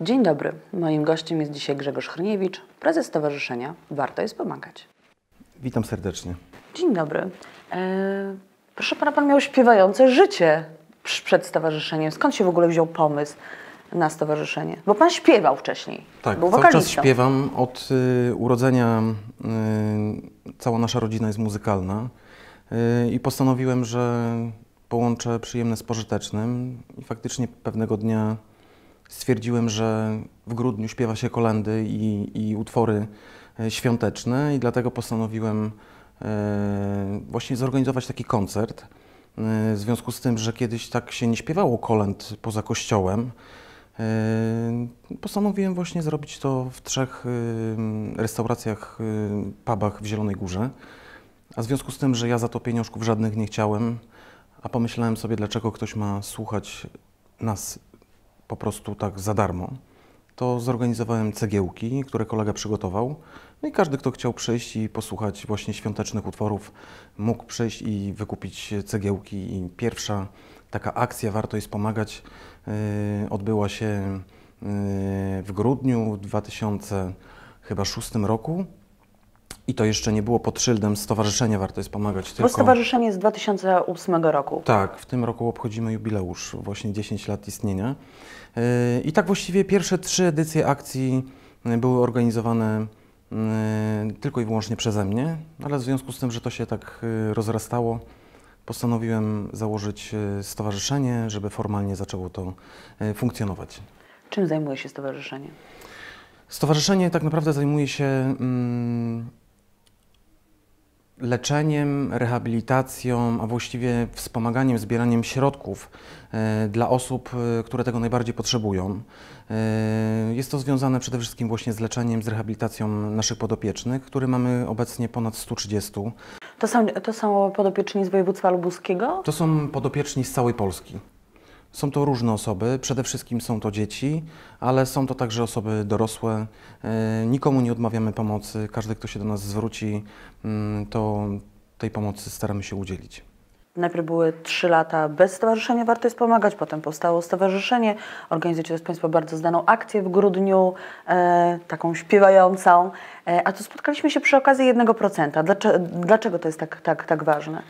Dzień dobry. Moim gościem jest dzisiaj Grzegorz Hrniewicz, prezes stowarzyszenia Warto jest pomagać. Witam serdecznie. Dzień dobry. Eee, proszę pana, pan miał śpiewające życie przed stowarzyszeniem. Skąd się w ogóle wziął pomysł na stowarzyszenie? Bo pan śpiewał wcześniej. Tak, był cały czas śpiewam. Od y, urodzenia y, cała nasza rodzina jest muzykalna. Y, i postanowiłem, że połączę przyjemne z pożytecznym i faktycznie pewnego dnia stwierdziłem, że w grudniu śpiewa się kolendy i, i utwory e, świąteczne i dlatego postanowiłem e, właśnie zorganizować taki koncert. E, w związku z tym, że kiedyś tak się nie śpiewało kolęd poza kościołem, postanowiłem właśnie zrobić to w trzech restauracjach, pubach w Zielonej Górze. A w związku z tym, że ja za to pieniążków żadnych nie chciałem, a pomyślałem sobie, dlaczego ktoś ma słuchać nas po prostu tak za darmo, to zorganizowałem cegiełki, które kolega przygotował. No i każdy, kto chciał przyjść i posłuchać właśnie świątecznych utworów, mógł przyjść i wykupić cegiełki. I pierwsza taka akcja, warto jest pomagać, yy, odbyła się yy, w grudniu 2006 roku. I to jeszcze nie było pod szyldem Stowarzyszenie Warto jest Pomagać. Tylko... Stowarzyszenie z 2008 roku. Tak, w tym roku obchodzimy jubileusz, właśnie 10 lat istnienia. Yy, I tak właściwie pierwsze trzy edycje akcji yy, były organizowane yy, tylko i wyłącznie przeze mnie, ale w związku z tym, że to się tak rozrastało, postanowiłem założyć stowarzyszenie, żeby formalnie zaczęło to funkcjonować. Czym zajmuje się stowarzyszenie? Stowarzyszenie tak naprawdę zajmuje się mm, leczeniem, rehabilitacją, a właściwie wspomaganiem, zbieraniem środków e, dla osób, e, które tego najbardziej potrzebują. E, jest to związane przede wszystkim właśnie z leczeniem, z rehabilitacją naszych podopiecznych, które mamy obecnie ponad 130. To są, to są podopieczni z województwa lubuskiego? To są podopieczni z całej Polski. Są to różne osoby, przede wszystkim są to dzieci, ale są to także osoby dorosłe. E, nikomu nie odmawiamy pomocy, każdy, kto się do nas zwróci, mm, to tej pomocy staramy się udzielić. Najpierw były trzy lata bez Stowarzyszenia Warto jest Pomagać, potem powstało stowarzyszenie. Organizujecie też Państwo bardzo znaną akcję w grudniu, e, taką śpiewającą. E, a tu spotkaliśmy się przy okazji 1%. Dlaczego, dlaczego to jest tak, tak, tak ważne?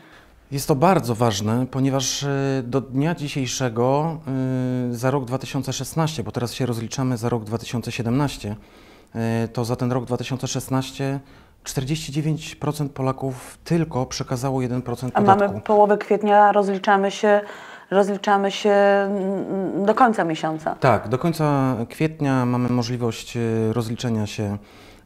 Jest to bardzo ważne, ponieważ e, do dnia dzisiejszego e, za rok 2016, bo teraz się rozliczamy za rok 2017, e, to za ten rok 2016 49% Polaków tylko przekazało 1% podatku. A mamy połowę kwietnia, rozliczamy się, rozliczamy się mm, do końca miesiąca. Tak, do końca kwietnia mamy możliwość rozliczenia się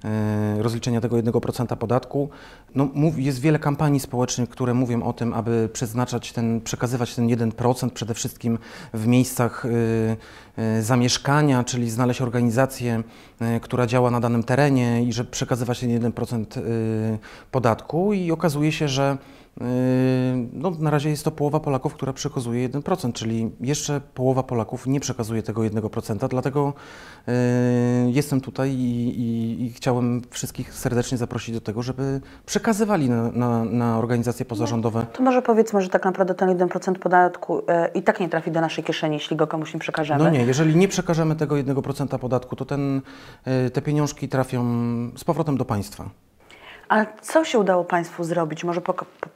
E, rozliczenia tego 1% podatku. No, jest wiele kampanii społecznych, które mówią o tym, aby przeznaczać ten, przekazywać ten 1% przede wszystkim w miejscach e, e, zamieszkania, czyli znaleźć organizację, która działa na danym terenie i że przekazywać ten 1% podatku i okazuje się, że Yy, no, na razie jest to połowa Polaków, która przekazuje 1%, czyli jeszcze połowa Polaków nie przekazuje tego 1%, dlatego yy, jestem tutaj i, i, i chciałem wszystkich serdecznie zaprosić do tego, żeby przekazywali na, na, na organizacje no, pozarządowe. No, to może powiedzmy, że tak naprawdę ten 1% podatku yy, i tak nie trafi do naszej kieszeni, jeśli go komuś nie przekażemy. No nie, jeżeli nie przekażemy tego 1% podatku, to ten, te pieniążki trafią z powrotem do państwa. A co się udało Państwu zrobić? Może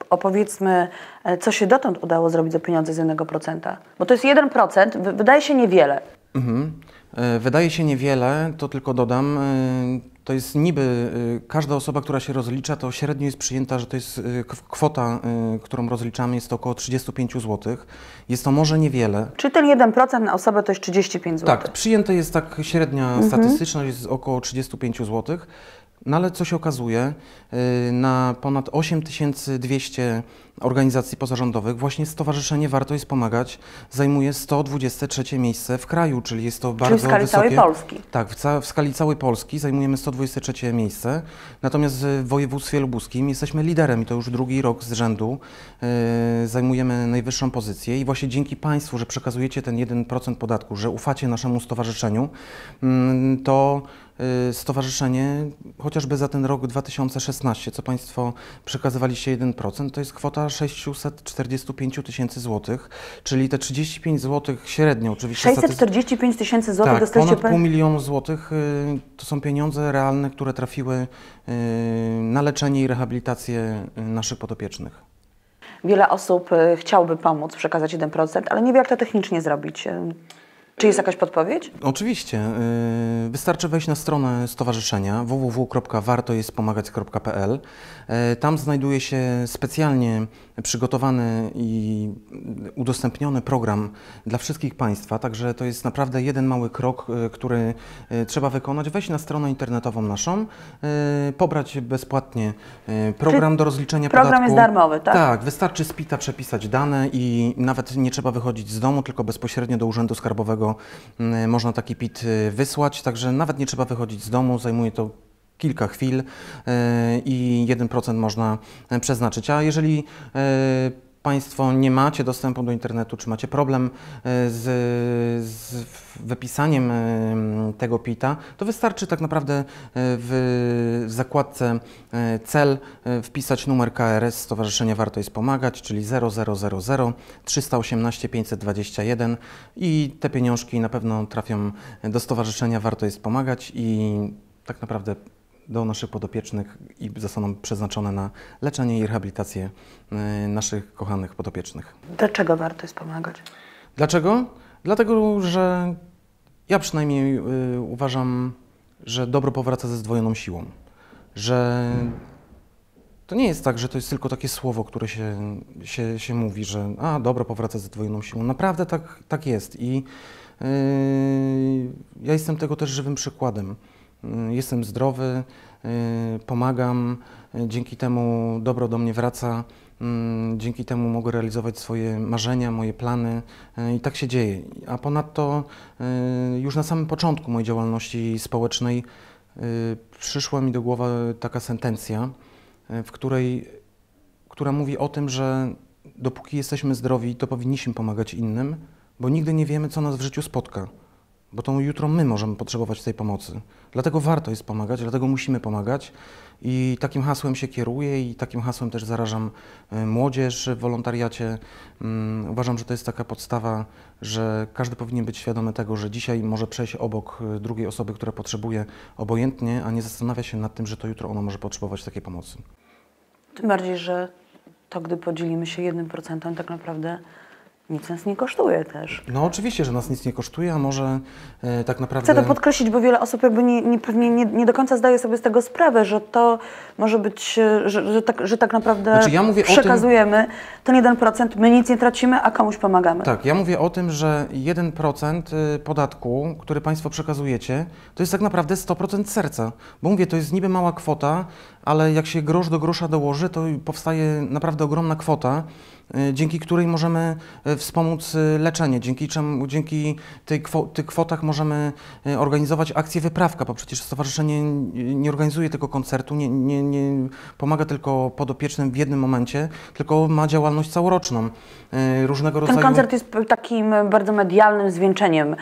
opowiedzmy, e, co się dotąd udało zrobić za pieniądze z 1%? Bo to jest 1%, wydaje się niewiele. Mhm. E, wydaje się niewiele, to tylko dodam. E, to jest niby każda osoba, która się rozlicza, to średnio jest przyjęta, że to jest kwota, którą rozliczamy, jest to około 35 zł. Jest to może niewiele. Czy ten 1% na osobę to jest 35 zł? Tak, przyjęte jest tak średnia mhm. statystyczna, jest około 35 zł. No ale co się okazuje, y, na ponad 8200 organizacji pozarządowych właśnie Stowarzyszenie Warto jest Pomagać zajmuje 123 miejsce w kraju, czyli jest to bardzo wysokie. w skali wysokie. całej Polski. Tak, w, w, skali całej Polski zajmujemy 123 miejsce, natomiast w województwie lubuskim jesteśmy liderem i to już drugi rok z rzędu yy, zajmujemy najwyższą pozycję i właśnie dzięki Państwu, że przekazujecie ten 1% podatku, że ufacie naszemu stowarzyszeniu, yy, to Y, stowarzyszenie, chociażby za ten rok 2016, co Państwo przekazywaliście 1%, to jest kwota 645 tysięcy złotych, czyli te 35 złotych średnio oczywiście. 645 tysięcy złotych tak, dostaliście ponad pół milionu złotych y, to są pieniądze realne, które trafiły y, na leczenie i rehabilitację naszych podopiecznych. Wiele osób chciałby pomóc, przekazać 1%, ale nie wie jak to technicznie zrobić. Czy jest jakaś podpowiedź? Oczywiście. Y, wystarczy wejść na stronę stowarzyszenia www.wartojestpomagać.pl. Y, tam znajduje się specjalnie przygotowany i udostępniony program dla wszystkich Państwa, także to jest naprawdę jeden mały krok, y, który trzeba wykonać. Wejść na stronę internetową naszą, pobrać bezpłatnie program Czy do rozliczenia program podatku. Program jest darmowy, tak? Tak, wystarczy z PITA przepisać dane i nawet nie trzeba wychodzić z domu, tylko bezpośrednio do Urzędu Skarbowego Y, można taki pit y, wysłać, także nawet nie trzeba wychodzić z domu, zajmuje to kilka chwil y, i 1% można przeznaczyć. A jeżeli Państwo nie macie dostępu do internetu, czy macie problem z z wypisaniem tego pita, to wystarczy tak naprawdę e, w zakładce e, cel e, wpisać numer KRS Stowarzyszenia Warto jest Pomagać, czyli 0000 318 521 i te pieniążki na pewno trafią do Stowarzyszenia Warto jest Pomagać i tak naprawdę do naszych podopiecznych i zostaną przeznaczone na leczenie i rehabilitację naszych kochanych podopiecznych. Dlaczego warto jest pomagać? Dlaczego? Dlatego, że ja przynajmniej y, uważam, że dobro powraca ze zdwojoną siłą. Że to nie jest tak, że to jest tylko takie słowo, które się, się, się mówi, że a, dobro powraca ze zdwojoną siłą. Naprawdę tak, tak jest i yy, ja jestem tego też żywym przykładem. Yy, jestem zdrowy, yy, pomagam, y, dzięki temu dobro do mnie wraca. Mm, dzięki temu mogę realizować swoje marzenia, moje plany e, i tak się dzieje. A ponadto e, już na samym początku mojej działalności społecznej e, przyszła mi do głowy taka sentencja, w której, która mówi o tym, że dopóki jesteśmy zdrowi, to powinniśmy pomagać innym, bo nigdy nie wiemy, co nas w życiu spotka bo to jutro my możemy potrzebować tej pomocy. Dlatego warto jest pomagać, dlatego musimy pomagać i takim hasłem się kieruję i takim hasłem też zarażam y, młodzież w wolontariacie. Mm, uważam, że to jest taka podstawa, że każdy powinien być świadomy tego, że dzisiaj może przejść obok y, drugiej osoby, która potrzebuje obojętnie, a nie zastanawia się nad tym, że to jutro ona może potrzebować takiej pomocy. Tym bardziej, że to gdy podzielimy się jednym procentem, tak naprawdę nic nas nie kosztuje też. No oczywiście, że nas nic nie kosztuje, a może e, tak naprawdę... Chcę to podkreślić, bo wiele osób jakby nie, nie, pewnie nie, nie do końca zdaje sobie z tego sprawę, że to może być, e, że, że, tak, że tak naprawdę znaczy, ja mówię przekazujemy tym... ten 1%, my nic nie tracimy, a komuś pomagamy. Tak, ja mówię o tym, że 1% e, podatku, który Państwo przekazujecie, to jest tak naprawdę 100% serca. Bo mówię, to jest niby mała kwota, ale jak się grosz do grosza dołoży, to powstaje naprawdę ogromna kwota. Y, dzięki której możemy y, wspomóc y, leczenie, dzięki, czemu, dzięki tej kwo, tych kwotach możemy organizować akcję wyprawka, bo przecież stowarzyszenie nie organizuje tego koncertu, nie, nie, nie pomaga tylko podopiecznym w jednym momencie, tylko ma działalność całoroczną różnego Ten rodzaju... Ten koncert jest takim bardzo medialnym zwieńczeniem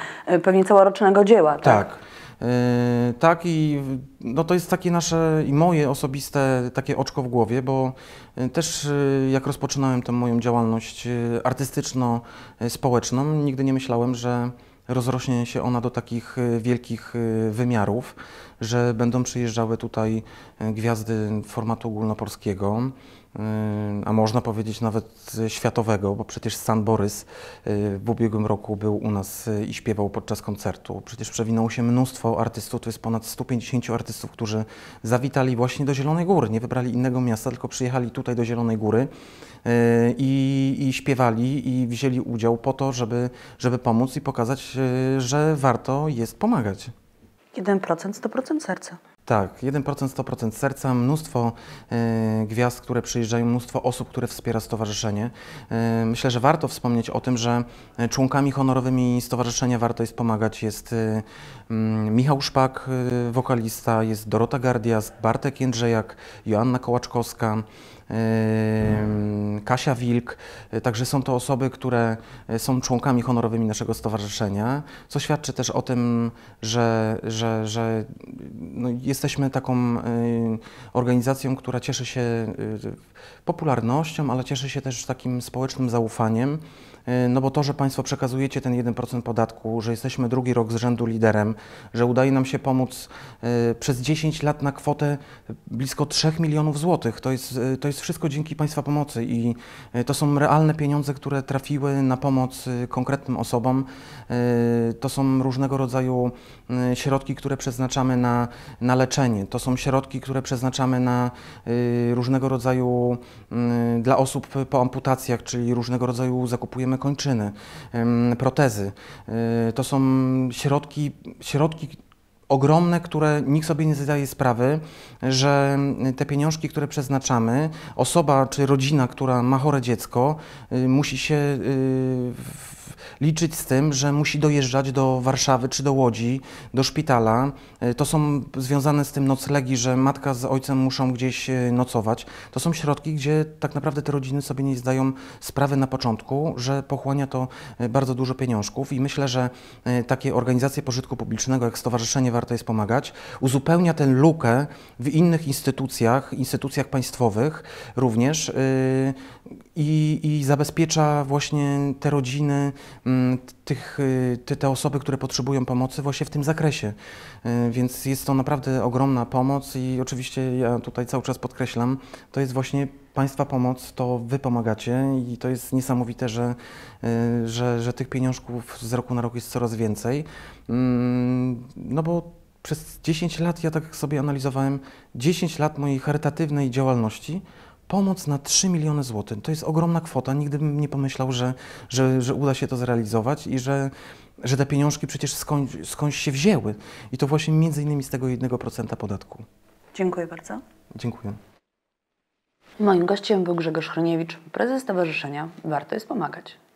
pewnie całorocznego dzieła, tak? Tak. E, tak i no to jest takie nasze i moje osobiste takie oczko w głowie, bo e, też e, jak rozpoczynałem tę moją działalność artystyczno-społeczną, nigdy nie myślałem, że rozrośnie się ona do takich wielkich wymiarów, że będą przyjeżdżały tutaj gwiazdy formatu ogólnopolskiego a można powiedzieć nawet światowego, bo przecież San Borys y, w ubiegłym roku był u nas y, i śpiewał podczas koncertu. Przecież przewinął się mnóstwo artystów, to jest ponad 150 artystów, którzy zawitali właśnie do Zielonej Góry, nie wybrali innego miasta, tylko przyjechali tutaj do Zielonej Góry y, i, i śpiewali i wzięli udział po to, żeby, żeby pomóc i pokazać, że warto jest pomagać. 1% 100% serca. Tak, 1%, 100% serca, mnóstwo y, gwiazd, które przyjeżdżają, mnóstwo osób, które wspiera stowarzyszenie. Y, myślę, że warto wspomnieć o tym, że członkami honorowymi stowarzyszenia warto jest pomagać. Jest y, Michał Szpak, wokalista, jest Dorota Gardias, Bartek Jędrzejak, Joanna Kołaczkowska, Kasia Wilk. E, także są to osoby, które e, są członkami honorowymi naszego stowarzyszenia, co świadczy też o tym, że, że, że no jesteśmy taką e, organizacją, która cieszy się popularnością, ale cieszy się też takim społecznym zaufaniem. E, no bo to, że Państwo przekazujecie ten 1% podatku, że jesteśmy drugi rok z rzędu liderem, że udaje nam się pomóc e, przez 10 lat na kwotę blisko 3 milionów złotych, to jest, e, to jest wszystko dzięki Państwa pomocy i to są realne pieniądze, które trafiły na pomoc konkretnym osobom. To są różnego rodzaju środki, które przeznaczamy na, na leczenie, to są środki, które przeznaczamy na różnego rodzaju dla osób po amputacjach, czyli różnego rodzaju zakupujemy kończyny, protezy. Y, to są środki, środki ogromne, które nikt sobie nie zdaje sprawy, że te pieniążki, które przeznaczamy, osoba czy rodzina, która ma chore dziecko, y, musi się y, liczyć z tym, że musi dojeżdżać do Warszawy czy do Łodzi, do szpitala. E, to są związane z tym noclegi, że matka z ojcem muszą gdzieś e, nocować. To są środki, gdzie tak naprawdę te rodziny sobie nie zdają sprawy na początku, że pochłania to e, bardzo dużo pieniążków i myślę, że takie organizacje pożytku publicznego jak Stowarzyszenie Warto jest Pomagać uzupełnia tę lukę w innych instytucjach, instytucjach państwowych również, i, i zabezpiecza właśnie te rodziny, mm, tych, y, te, te osoby, które potrzebują pomocy właśnie w tym zakresie. Y, więc jest to naprawdę ogromna pomoc i oczywiście ja tutaj cały czas podkreślam, to jest właśnie Państwa pomoc, to Wy pomagacie i to jest niesamowite, że, y, że, że tych pieniążków z roku na rok jest coraz więcej. Mm, no bo przez 10 lat, ja tak sobie analizowałem, 10 lat mojej charytatywnej działalności, Pomoc na 3 miliony złotych to jest ogromna kwota. Nigdy bym nie pomyślał, że, że, że uda się to zrealizować i że, że te pieniążki przecież skąd, skądś się wzięły. I to właśnie między innymi z tego 1% podatku. Dziękuję bardzo. Dziękuję. Moim gościem był Grzegorz Chroniewicz, prezes Stowarzyszenia Warto jest pomagać.